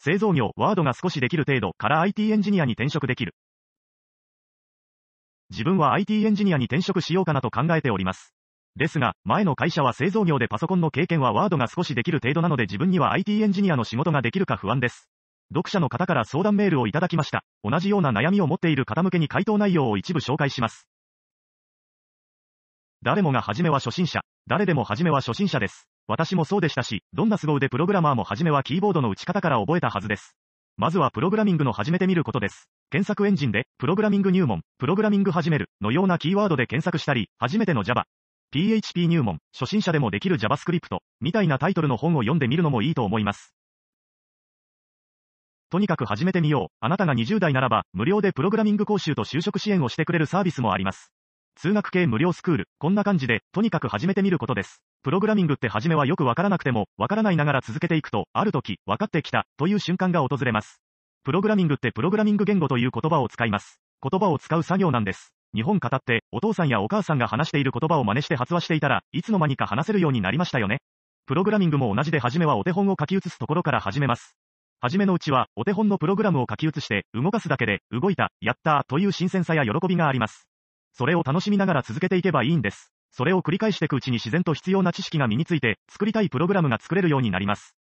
製造業、ワードが少しできる程度から IT エンジニアに転職できる。自分は IT エンジニアに転職しようかなと考えております。ですが、前の会社は製造業でパソコンの経験はワードが少しできる程度なので自分には IT エンジニアの仕事ができるか不安です。読者の方から相談メールをいただきました。同じような悩みを持っている方向けに回答内容を一部紹介します。誰もが初めは初心者。誰でも初めは初心者です。私もそうでしたし、どんな凄腕プログラマーも初めはキーボードの打ち方から覚えたはずです。まずはプログラミングの始めてみることです。検索エンジンで、プログラミング入門、プログラミング始める、のようなキーワードで検索したり、初めての Java、PHP 入門、初心者でもできる JavaScript、みたいなタイトルの本を読んでみるのもいいと思います。とにかく始めてみよう。あなたが20代ならば、無料でプログラミング講習と就職支援をしてくれるサービスもあります。通学系無料スクール、こんな感じで、とにかく始めてみることです。プログラミングって初めはよくわからなくても、わからないながら続けていくと、ある時、わかってきた、という瞬間が訪れます。プログラミングってプログラミング言語という言葉を使います。言葉を使う作業なんです。日本語って、お父さんやお母さんが話している言葉を真似して発話していたら、いつの間にか話せるようになりましたよね。プログラミングも同じで初めはお手本を書き写すところから始めます。初めのうちは、お手本のプログラムを書き写して、動かすだけで、動いた、やったという新鮮さや喜びがあります。それを楽しみながら続けていけばいいんです。それを繰り返していくうちに自然と必要な知識が身について、作りたいプログラムが作れるようになります。